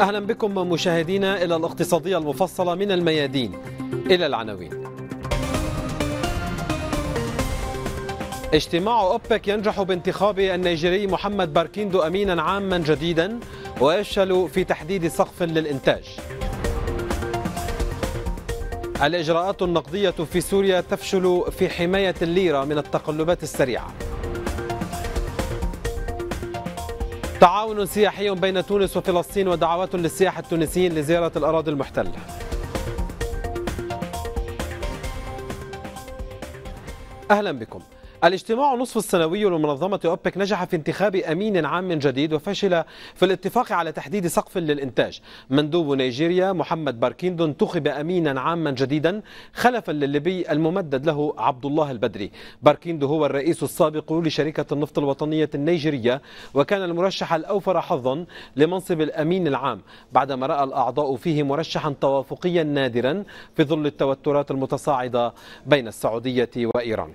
أهلا بكم مشاهدينا إلى الاقتصادية المفصلة من الميادين إلى العناوين اجتماع أوبك ينجح بانتخاب النيجيري محمد باركيندو أمينا عاما جديدا ويفشل في تحديد سقف للإنتاج الإجراءات النقدية في سوريا تفشل في حماية الليرة من التقلبات السريعة تعاون سياحي بين تونس وفلسطين ودعوات للسياح التونسيين لزيارة الأراضي المحتلة أهلا بكم الاجتماع نصف السنوي لمنظمة أوبك نجح في انتخاب أمين عام جديد وفشل في الاتفاق على تحديد سقف للإنتاج مندوب نيجيريا محمد باركيندو انتخب أمينا عاما جديدا خلفا للليبي الممدد له عبد الله البدري باركيندو هو الرئيس السابق لشركة النفط الوطنية النيجيرية وكان المرشح الأوفر حظا لمنصب الأمين العام بعدما رأى الأعضاء فيه مرشحا توافقيا نادرا في ظل التوترات المتصاعدة بين السعودية وإيران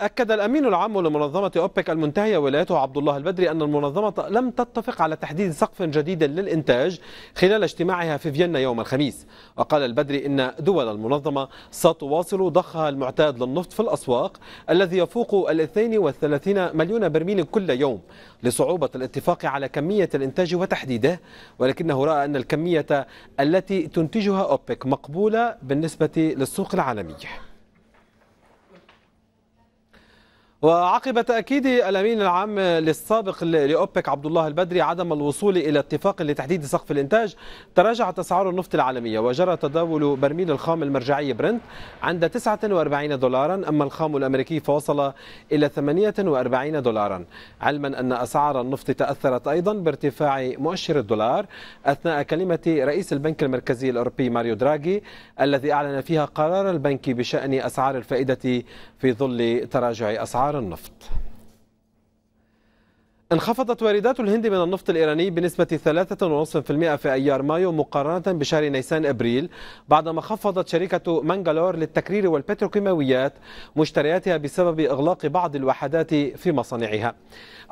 أكد الأمين العام لمنظمة أوبك المنتهية ولايته عبد الله البدري أن المنظمة لم تتفق على تحديد سقف جديد للإنتاج خلال اجتماعها في فيينا يوم الخميس وقال البدري إن دول المنظمة ستواصل ضخها المعتاد للنفط في الأسواق الذي يفوق ال 32 مليون برميل كل يوم لصعوبة الاتفاق على كمية الإنتاج وتحديده ولكنه رأى أن الكمية التي تنتجها أوبك مقبولة بالنسبة للسوق العالمي وعقب تأكيد الأمين العام للسابق لأوبك عبد الله البدري عدم الوصول إلى اتفاق لتحديد سقف الإنتاج تراجعت أسعار النفط العالمية وجرى تداول برميل الخام المرجعي برنت عند 49 دولارا أما الخام الأمريكي فوصل إلى 48 دولارا علما أن أسعار النفط تأثرت أيضا بارتفاع مؤشر الدولار أثناء كلمة رئيس البنك المركزي الأوروبي ماريو دراغي الذي أعلن فيها قرار البنك بشأن أسعار الفائدة في ظل تراجع أسعار أسعار النفط انخفضت واردات الهند من النفط الإيراني بنسبة 3.5% في أيار مايو مقارنة بشهر نيسان أبريل بعدما خفضت شركة مانجلور للتكرير والبتروكيماويات مشترياتها بسبب إغلاق بعض الوحدات في مصانعها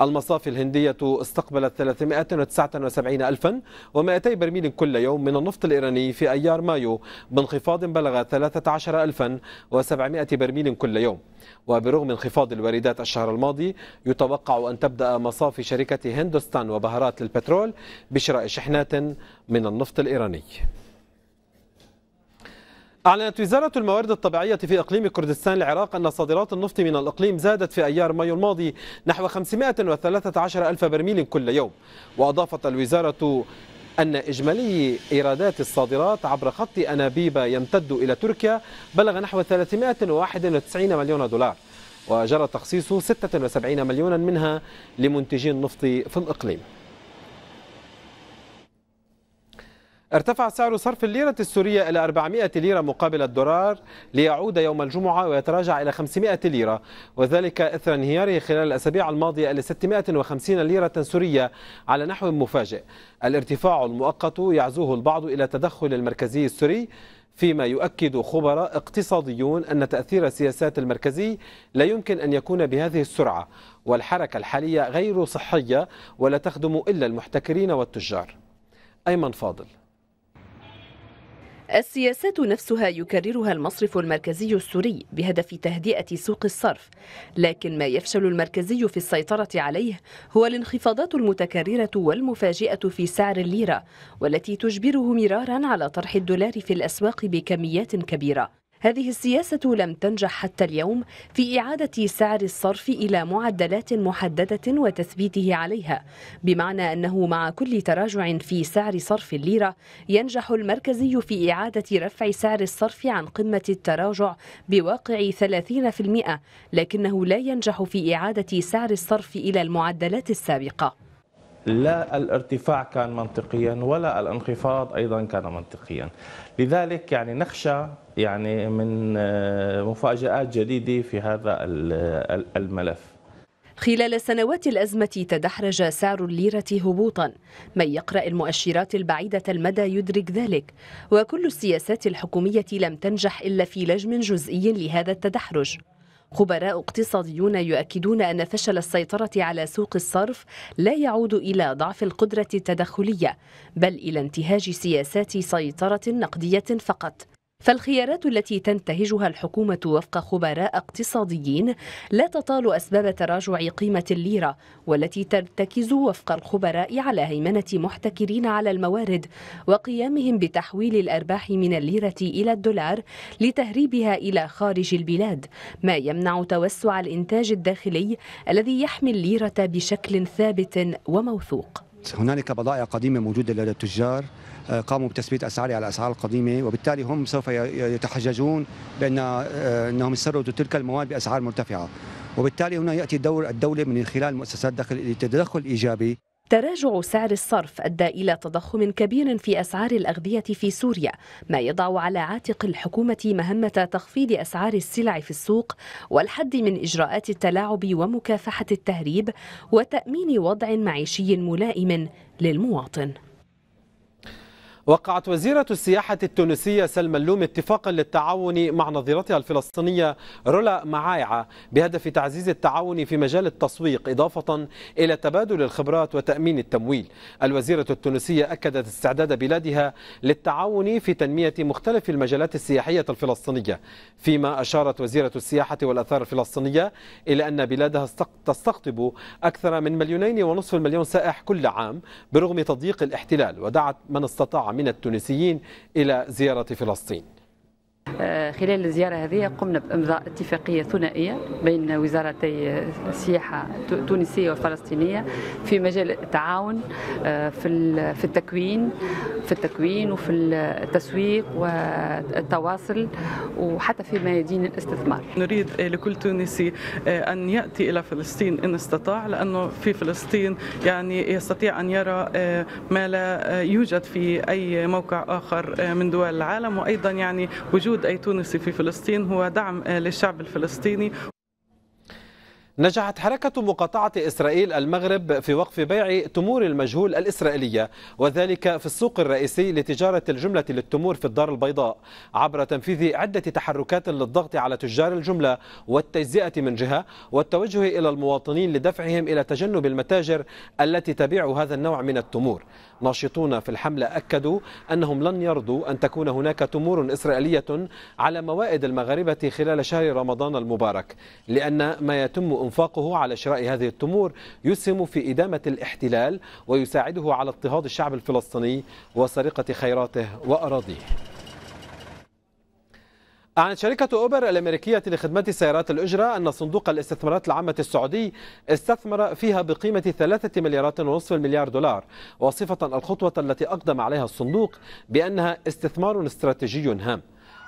المصافي الهندية استقبلت 379 ألفا و200 برميل كل يوم من النفط الإيراني في أيار مايو بانخفاض بلغ 13 ألفا و700 برميل كل يوم وبرغم انخفاض الواردات الشهر الماضي يتوقع أن تبدأ مصافي في شركة هندوستان وبهارات للبترول بشراء شحنات من النفط الإيراني أعلنت وزارة الموارد الطبيعية في إقليم كردستان العراق أن صادرات النفط من الإقليم زادت في أيار مايو الماضي نحو 513 ألف برميل كل يوم وأضافت الوزارة أن إجمالي إيرادات الصادرات عبر خط أنابيب يمتد إلى تركيا بلغ نحو 391 مليون دولار وجرى تخصيص 76 مليونا منها لمنتجي النفط في الإقليم ارتفع سعر صرف الليرة السورية إلى 400 ليرة مقابل الدولار ليعود يوم الجمعة ويتراجع إلى 500 ليرة وذلك إثر انهياره خلال الأسابيع الماضية إلى 650 ليرة سورية على نحو مفاجئ الارتفاع المؤقت يعزوه البعض إلى تدخل المركزي السوري فيما يؤكد خبراء اقتصاديون أن تأثير السياسات المركزي لا يمكن أن يكون بهذه السرعة والحركة الحالية غير صحية ولا تخدم إلا المحتكرين والتجار أيمن فاضل السياسات نفسها يكررها المصرف المركزي السوري بهدف تهدئة سوق الصرف لكن ما يفشل المركزي في السيطرة عليه هو الانخفاضات المتكررة والمفاجئة في سعر الليرة والتي تجبره مرارا على طرح الدولار في الأسواق بكميات كبيرة هذه السياسة لم تنجح حتى اليوم في إعادة سعر الصرف إلى معدلات محددة وتثبيته عليها بمعنى أنه مع كل تراجع في سعر صرف الليرة ينجح المركزي في إعادة رفع سعر الصرف عن قمة التراجع بواقع 30% لكنه لا ينجح في إعادة سعر الصرف إلى المعدلات السابقة لا الارتفاع كان منطقيا ولا الانخفاض ايضا كان منطقيا لذلك يعني نخشى يعني من آه، مفاجآت جديدة في هذا الملف خلال سنوات الأزمة تدحرج سعر الليرة هبوطا من يقرأ المؤشرات البعيدة المدى يدرك ذلك وكل السياسات الحكومية لم تنجح إلا في لجم جزئي لهذا التدحرج خبراء اقتصاديون يؤكدون أن فشل السيطرة على سوق الصرف لا يعود إلى ضعف القدرة التدخلية بل إلى انتهاج سياسات سيطرة نقدية فقط فالخيارات التي تنتهجها الحكومة وفق خبراء اقتصاديين لا تطال أسباب تراجع قيمة الليرة والتي ترتكز وفق الخبراء على هيمنة محتكرين على الموارد وقيامهم بتحويل الأرباح من الليرة إلى الدولار لتهريبها إلى خارج البلاد ما يمنع توسع الإنتاج الداخلي الذي يحمي الليرة بشكل ثابت وموثوق هنالك بضائع قديمه موجوده لدى التجار آه، قاموا بتثبيت اسعارها على الاسعار القديمه وبالتالي هم سوف يتحججون بان آه، انهم استوردوا تلك المواد باسعار مرتفعه وبالتالي هنا ياتي دور الدوله من خلال مؤسسات الدخل لتدخل ايجابي تراجع سعر الصرف أدى إلى تضخم كبير في أسعار الأغذية في سوريا ما يضع على عاتق الحكومة مهمة تخفيض أسعار السلع في السوق والحد من إجراءات التلاعب ومكافحة التهريب وتأمين وضع معيشي ملائم للمواطن وقعت وزيرة السياحة التونسية سلمى اللوم اتفاقا للتعاون مع نظيرتها الفلسطينية رولا معايعة بهدف تعزيز التعاون في مجال التسويق إضافة إلى تبادل الخبرات وتأمين التمويل الوزيرة التونسية أكدت استعداد بلادها للتعاون في تنمية مختلف المجالات السياحية الفلسطينية فيما أشارت وزيرة السياحة والأثار الفلسطينية إلى أن بلادها تستقطب أكثر من مليونين ونصف المليون سائح كل عام برغم تضييق الاحتلال ودعت من استطاع من التونسيين إلى زيارة فلسطين آه، خلال الزيارة هذه قمنا بإمضاء اتفاقية ثنائية بين وزارتي السياحة التونسية والفلسطينية في مجال التعاون آه، في في التكوين في التكوين وفي التسويق والتواصل وحتى في ميادين الاستثمار. نريد لكل تونسي آه، أن يأتي إلى فلسطين إن استطاع لأنه في فلسطين يعني يستطيع أن يرى ما لا يوجد في أي موقع آخر من دول العالم وأيضا يعني وجود وجود أي تونسي في فلسطين هو دعم للشعب الفلسطيني نجحت حركة مقاطعة إسرائيل المغرب في وقف بيع تمور المجهول الإسرائيلية وذلك في السوق الرئيسي لتجارة الجملة للتمور في الدار البيضاء عبر تنفيذ عدة تحركات للضغط على تجار الجملة والتجزئة من جهة والتوجه إلى المواطنين لدفعهم إلى تجنب المتاجر التي تبيع هذا النوع من التمور ناشطون في الحملة أكدوا أنهم لن يرضوا أن تكون هناك تمور إسرائيلية على موائد المغاربة خلال شهر رمضان المبارك لأن ما يتم انفاقه على شراء هذه التمور يسهم في ادامه الاحتلال ويساعده على اضطهاد الشعب الفلسطيني وسرقه خيراته واراضيه. أعلنت شركة أوبر الأمريكية لخدمات سيارات الأجرة أن صندوق الاستثمارات العامة السعودي استثمر فيها بقيمة ثلاثة مليارات ونصف المليار دولار وصفة الخطوة التي أقدم عليها الصندوق بأنها استثمار استراتيجي هام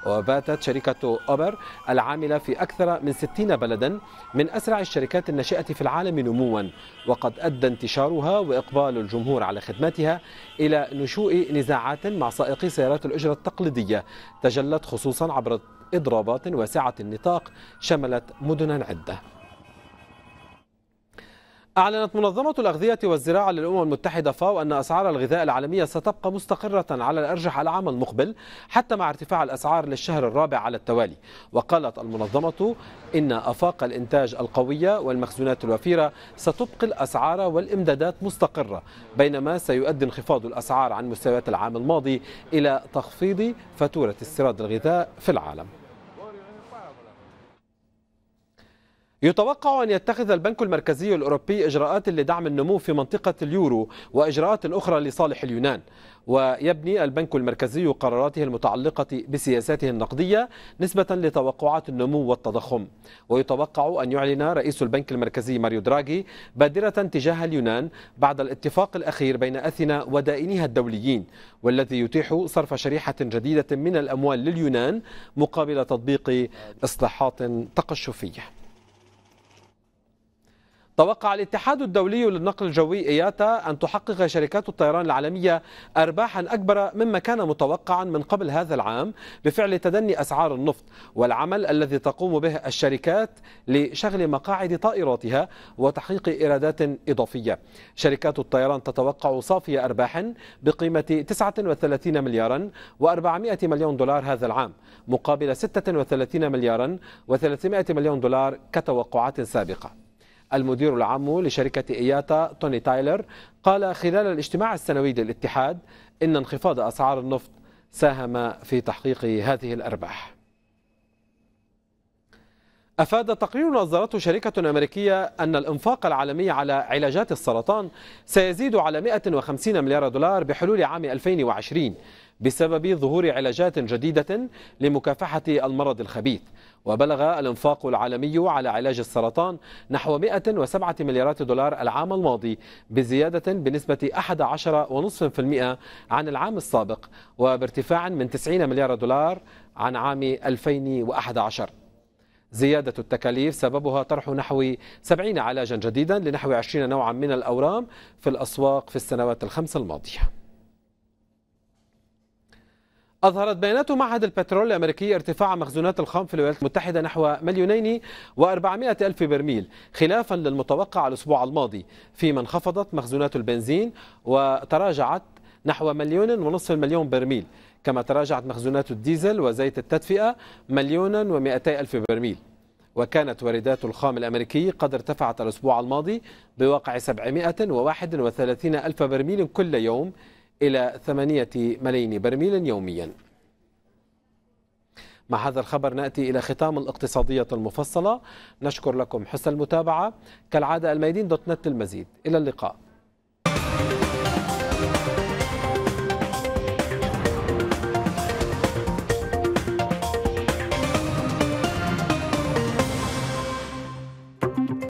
وباتت شركة أوبر العاملة في أكثر من 60 بلدا من أسرع الشركات الناشئة في العالم نموا وقد أدى انتشارها وإقبال الجمهور على خدماتها إلى نشوء نزاعات مع سائقي سيارات الأجرة التقليدية تجلت خصوصا عبر إضرابات واسعة النطاق شملت مدنا عدة أعلنت منظمة الأغذية والزراعة للأمم المتحدة فاو أن أسعار الغذاء العالمية ستبقى مستقرة على الأرجح العام المقبل حتى مع ارتفاع الأسعار للشهر الرابع على التوالي وقالت المنظمة إن أفاق الإنتاج القوية والمخزونات الوفيرة ستبقي الأسعار والإمدادات مستقرة بينما سيؤدي انخفاض الأسعار عن مستويات العام الماضي إلى تخفيض فاتورة استيراد الغذاء في العالم يتوقع أن يتخذ البنك المركزي الأوروبي إجراءات لدعم النمو في منطقة اليورو وإجراءات أخرى لصالح اليونان ويبني البنك المركزي قراراته المتعلقة بسياساته النقدية نسبة لتوقعات النمو والتضخم ويتوقع أن يعلن رئيس البنك المركزي ماريو دراغي بادرة تجاه اليونان بعد الاتفاق الأخير بين أثينا ودائنيها الدوليين والذي يتيح صرف شريحة جديدة من الأموال لليونان مقابل تطبيق إصلاحات تقشفية توقع الاتحاد الدولي للنقل الجوي إياتا أن تحقق شركات الطيران العالمية أرباحا أكبر مما كان متوقعا من قبل هذا العام بفعل تدني أسعار النفط والعمل الذي تقوم به الشركات لشغل مقاعد طائراتها وتحقيق إيرادات إضافية شركات الطيران تتوقع صافي أرباح بقيمة 39 مليارا و400 مليون دولار هذا العام مقابل 36 مليارا و300 مليون دولار كتوقعات سابقة المدير العام لشركة إياتا توني تايلر قال خلال الاجتماع السنوي للاتحاد إن انخفاض أسعار النفط ساهم في تحقيق هذه الأرباح أفاد تقرير نظرته شركة أمريكية أن الإنفاق العالمي على علاجات السرطان سيزيد على 150 مليار دولار بحلول عام 2020 بسبب ظهور علاجات جديدة لمكافحة المرض الخبيث وبلغ الانفاق العالمي على علاج السرطان نحو 107 مليارات دولار العام الماضي بزيادة بنسبة 11.5% عن العام السابق وبارتفاع من 90 مليار دولار عن عام 2011 زيادة التكاليف سببها طرح نحو 70 علاجا جديدا لنحو 20 نوعا من الأورام في الأسواق في السنوات الخمس الماضية أظهرت بيانات معهد البترول الأمريكي ارتفاع مخزونات الخام في الولايات المتحدة نحو مليونين وأربعمائة ألف برميل خلافا للمتوقع الأسبوع الماضي فيما انخفضت مخزونات البنزين وتراجعت نحو مليون ونصف المليون برميل كما تراجعت مخزونات الديزل وزيت التدفئة مليونا ومائتي ألف برميل وكانت واردات الخام الأمريكي قد ارتفعت الأسبوع الماضي بواقع وثلاثين ألف برميل كل يوم إلى ثمانية ملايين برميل يوميا مع هذا الخبر نأتي إلى ختام الاقتصادية المفصلة نشكر لكم حسن المتابعة كالعادة الميدين دوت نت المزيد إلى اللقاء